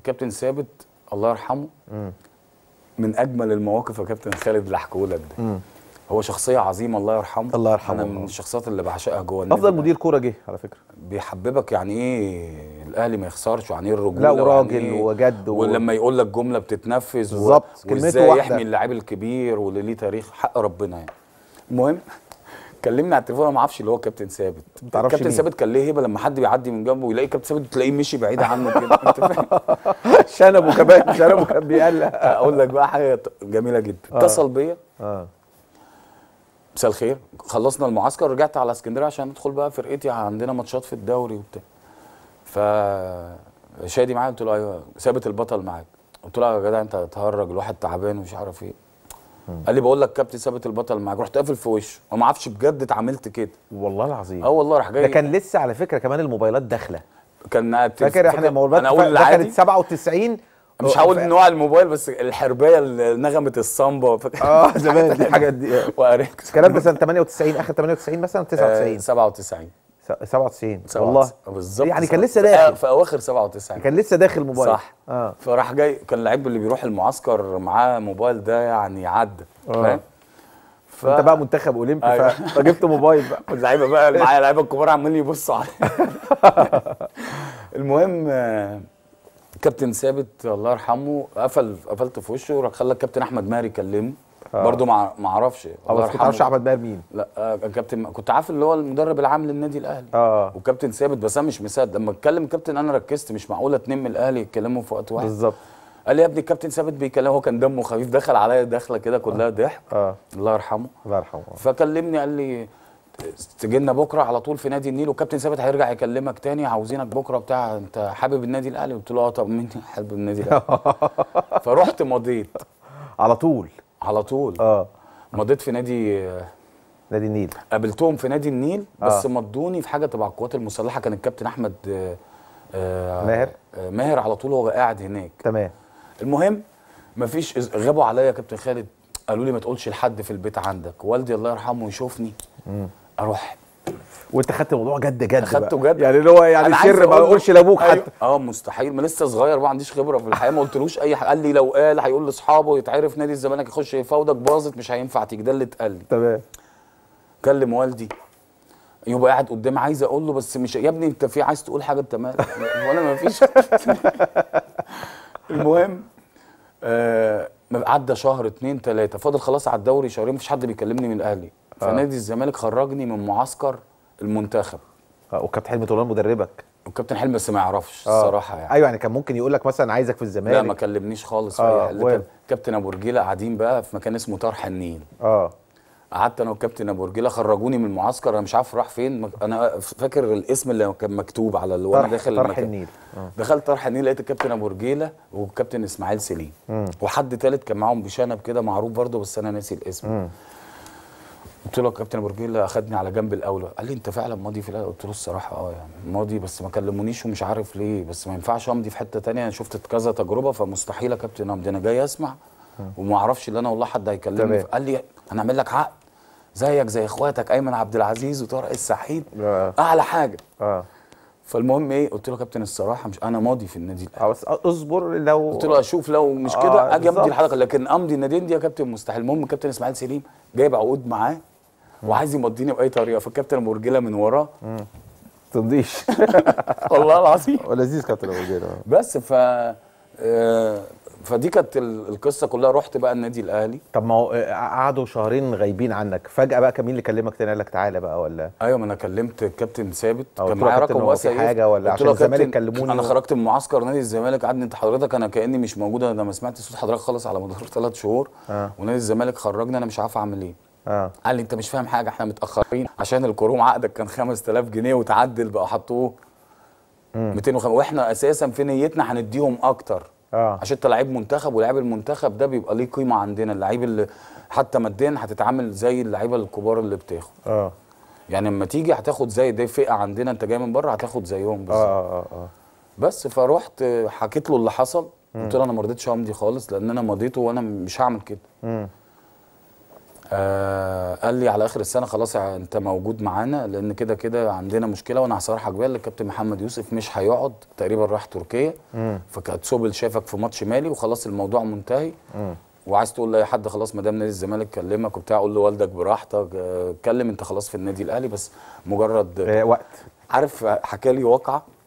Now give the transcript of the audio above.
الكابتن ثابت الله يرحمه من اجمل المواقف يا كابتن خالد اللي احكيه لك ده هو شخصيه عظيمه الله يرحمه الله يرحمه انا من الشخصيات اللي بعشقها جوه النادي افضل مدير كوره جه على فكره بيحببك يعني ايه الاهلي ما يخسرش وعن ايه الرجوله لا وراجل يعني وجد و... ولما يقول لك جمله بتتنفذ بالظبط و... كلمته واحده يحمي اللاعب الكبير واللي ليه تاريخ حق ربنا يعني المهم كلمني على التليفون انا ما اعرفش اللي هو كابتن ثابت كابتن ثابت كان ليه هيبه لما حد بيعدي من جنبه ويلاقي كابتن ثابت تلاقيه مشي بعيد عنه كده انت شنبه كمان شنبه كان بيقلق اقول لك بقى حاجه جميله جدا آه. اتصل بيا اه مساء الخير خلصنا المعسكر رجعت على اسكندريه عشان ندخل بقى فرقتي عندنا ماتشات في الدوري وبتاع ف شادي معايا قلت له ايوه ثابت البطل معاك قلت له يا جدع انت هتهرج الواحد تعبان ومش عارف ايه قال لي بقول لك كابتن ثابت البطل معاك رحت قافل في وشه وما اعرفش بجد اتعاملت كده والله العظيم اه والله راح جاي ده كان لسه على فكره كمان الموبايلات داخله كان فاكر احنا الموبايلات كانت 97 مش هقول نوع الموبايل بس الحربايه اللي نغمه الصامبا اه زمان دي الحاجات دي الكلام ده سنه 98 اخر 98 مثلا 99 97 97 والله بالظبط يعني كان لسه داخل في اواخر 97 كان لسه داخل موبايل صح آه. فراح جاي كان اللعيب اللي بيروح المعسكر معاه موبايل ده يعني عدى آه. فاهم ف... انت بقى منتخب اولمبي أيوة. فجبت موبايل بقى اللعيبه بقى معايا اللعيبه الكبار عمالين يبصوا عليا المهم كابتن ثابت الله يرحمه قفل قفلت في وشه وراح خلى الكابتن احمد ماهر يكلمه آه. برضه ما مع... اعرفش اه بس كنت عارفش احمد ماهر مين لا آه كابتن كنت عارف اللي هو المدرب العام للنادي الاهلي اه وكابتن ثابت بس انا مش مصدق لما اتكلم كابتن انا ركزت مش معقوله اتنين من الاهلي يتكلموا في وقت واحد بالظبط قال لي يا ابني الكابتن ثابت بيكلمه هو كان دمه خفيف دخل عليا دخله كده كلها آه. ضحك آه. الله يرحمه الله يرحمه آه. فكلمني قال لي تجي لنا بكره على طول في نادي النيل وكابتن ثابت هيرجع يكلمك تاني عاوزينك بكره بتاع انت حابب النادي الاهلي قلت له اه طب مين حابب النادي الاهلي فرحت مضيت على طول على طول اه مضيت في نادي نادي النيل قابلتهم في نادي النيل بس آه. مضوني في حاجه تبع القوات المسلحه كان الكابتن احمد آه, آه، ماهر آه ماهر على طول وهو قاعد هناك تمام المهم مفيش غابوا عليا يا كابتن خالد قالوا لي ما تقولش لحد في البيت عندك والدي الله يرحمه يشوفني مم. اروح وانت خدت الموضوع جد جد خدته جد يعني اللي هو يعني سر ما اقولش لابوك أيوه. حتى اه مستحيل ما لسه صغير ما عنديش خبره في الحياه ما قلتلوش اي حاجه قال لي لو قال هيقول لاصحابه يتعرف نادي الزمالك يخش يفاوضك باظت مش هينفع تيجي ده اللي اتقال لي تمام كلم والدي يبقى قاعد قدام عايز اقول له بس مش يا ابني انت في عايز تقول حاجه انت مالك وانا ما فيش المهم آه عدى شهر اتنين تلاته فاضل خلاص على الدوري شهرين مفيش حد بيكلمني من الاهلي آه. فنادي الزمالك خرجني من معسكر المنتخب آه وكابتن حلمي طولان مدربك وكابتن حلمي بس ما يعرفش آه. الصراحه يعني ايوه يعني كان ممكن يقول لك مثلا عايزك في الزمالك لا ما كلمنيش خالص آه. و... كابتن ابو رجيله قاعدين بقى في مكان اسمه طرح النيل اه قعدت انا والكابتن ابو رجيله خرجوني من المعسكر انا مش عارف راح فين انا فاكر الاسم اللي كان مكتوب على اللي وانا داخل طرح المكان. النيل آه. دخلت طرح النيل لقيت الكابتن ابو رجيله والكابتن اسماعيل سليم وحد ثالث كان معاهم بشنب كده معروف برده بس انا ناسي الاسم م. قلت له كابتن برجيلا خدني على جنب الاول قال لي انت فعلا ماضي في الاهلي قلت له الصراحه اه يعني ماضي بس ما كلمونيش ومش عارف ليه بس ما ينفعش امضي في حته ثانيه انا شفت كذا تجربه فمستحيل يا كابتن امضي انا جاي اسمع وما اعرفش اللي انا والله حد هيكلمني قال لي هنعمل لك عقد زيك زي اخواتك ايمن عبد العزيز وطارق السعيد آه. اعلى حاجه اه فالمهم ايه قلت له كابتن الصراحه مش انا ماضي في النادي الاهلي آه، بس اصبر لو قلت له اشوف لو مش كده آه اجي امضي الحلقه لكن امضي الناديين دي يا كابتن مستحيل المهم كابتن اسماعيل سليم جايب عقود معاه وعايز يمضيني باي طريقه فالكابتن مرجله من ورا تمضيش والله العظيم لذيذ كابتن مرجله بس ف آه، فدي كانت القصه كلها رحت بقى النادي الاهلي طب ما هو آه، قعدوا شهرين غايبين عنك فجاه بقى كان مين اللي كلمك تاني قال لك تعالى بقى ولا ايوه ما انا كلمت الكابتن ثابت كان معايا رقم واسع حاجه ولا عشان الزمالك كلموني انا و... خرجت من معسكر نادي الزمالك قعدني انت حضرتك انا كاني مش موجود انا ما سمعت صوت حضرتك خالص على مدار ثلاث شهور آه. ونادي الزمالك خرجني انا مش عارف اعمل ايه آه. قال لي انت مش فاهم حاجه احنا متاخرين عشان الكروم عقدك كان 5000 جنيه وتعدل بقى حطوه 205 واحنا اساسا في نيتنا هنديهم اكتر آه. عشان انت لعيب منتخب ولاعيب المنتخب ده بيبقى ليه قيمه عندنا اللعيب اللي حتى ماديا هتتعامل زي اللعيبه الكبار اللي بتاخد اه يعني لما تيجي هتاخد زي دي فئه عندنا انت جاي من بره هتاخد زيهم بس آه آه،, آه آه. بس فروحت حكيت له اللي حصل قلت له انا ما رضيتش امضي خالص لان انا مضيته وانا مش هعمل كده آه، قال لي على اخر السنه خلاص انت موجود معانا لان كده كده عندنا مشكله وانا هصرحك بيها الكابتن محمد يوسف مش هيقعد تقريبا راح تركيا فكانت سوبل شافك في ماتش مالي وخلاص الموضوع منتهي وعايز تقول لاي حد خلاص ما دام نادي الزمالك كلمك وبتاع قول لوالدك براحتك آه، اتكلم انت خلاص في النادي الاهلي بس مجرد آه، وقت عارف حكى لي واقعه